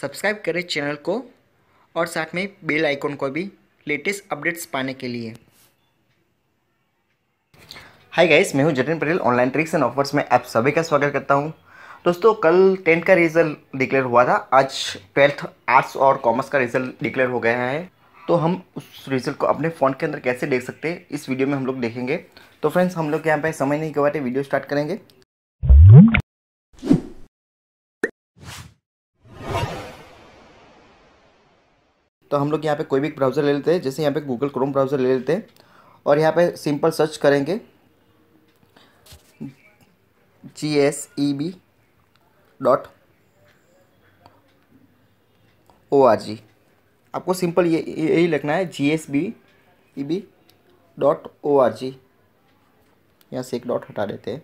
subscribe करें channel को और साथ में बेल आइकॉन को भी लेटेस्ट अपडेट्स पाने के लिए हाय गाइस मैं हूं Jatin Patel online tricks and offers में आप सभी का स्वागत करता हूं दोस्तों कल टेंथ का रिजल्ट डिक्लेयर हुआ था आज ट्वेल्थ आर्ट्स और कॉमर्स का रिजल्ट डिक्लेयर हो गया है तो हम उस रिजल्ट को अपने फ़ोन के अंदर कैसे देख सकते हैं इस वीडियो में हम लोग देखेंगे तो फ्रेंड्स हम लोग यहाँ पे समय नहीं गवाते वीडियो स्टार्ट करेंगे तो हम लोग यहाँ पे कोई भी ब्राउज़र ले लेते हैं जैसे यहाँ पे गूगल क्रोम ब्राउज़र ले लेते हैं और यहाँ पे सिंपल सर्च करेंगे G S E B dot O R G आपको सिंपल ये यही लिखना है G S B E B dot O R G यहाँ से एक डॉट हटा देते हैं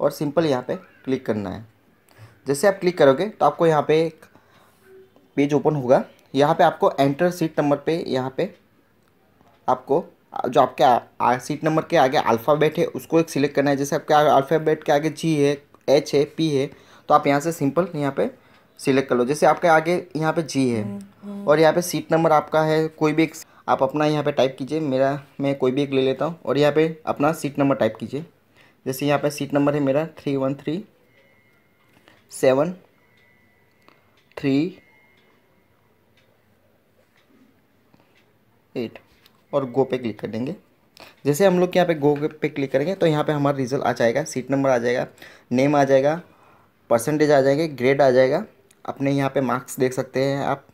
और सिंपल यहाँ पे क्लिक करना है जैसे आप क्लिक करोगे तो आपको यहाँ पे एक पेज ओपन होगा यहाँ पे आपको एंटर सीट नंबर पे यहाँ पे आपको जो आपके आ, आ, सीट नंबर के आगे अल्फ़ाबेट है उसको एक सिलेक्ट करना है जैसे आपके अल्फ़ाबेट के आगे जी है एच है पी है तो आप यहाँ से सिंपल यहाँ पे सिलेक्ट कर लो जैसे आपके आगे यहाँ पे जी है हम्म, और यहाँ पे सीट नंबर आपका है कोई भी एक आप अपना यहाँ पे टाइप कीजिए मेरा मैं कोई भी एक ले लेता हूँ और यहाँ पे अपना सीट नंबर टाइप कीजिए जैसे यहाँ पे सीट नंबर है मेरा three one three seven three और गो पे क्लिक कर देंगे जैसे हम लोग के यहाँ पे गो पे क्लिक करेंगे तो यहाँ पे हमारा रिजल्ट आ जाएगा सीट नंबर आ जाएगा नेम आ जाएगा परसेंटेज आ जाएंगे ग्रेड आ जाएगा अपने यहाँ पे मार्क्स देख सकते हैं आप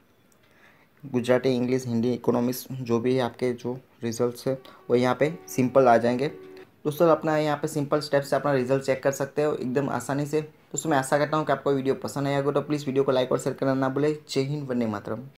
गुजराती इंग्लिश हिंदी इकोनॉमिक्स जो भी है आपके जो रिजल्ट्स है वो यहाँ पे सिंपल आ जाएंगे दोस्तों अपना यहाँ पे सिंपल स्टेप से अपना रिजल्ट चेक कर सकते हो एकदम आसानी से दोस्तों मैं आशा करता हूँ कि आपको वीडियो पसंद आएगा तो प्लीज़ वीडियो को लाइक और शेयर करना ना बोले जय हिंद वन्य मातरम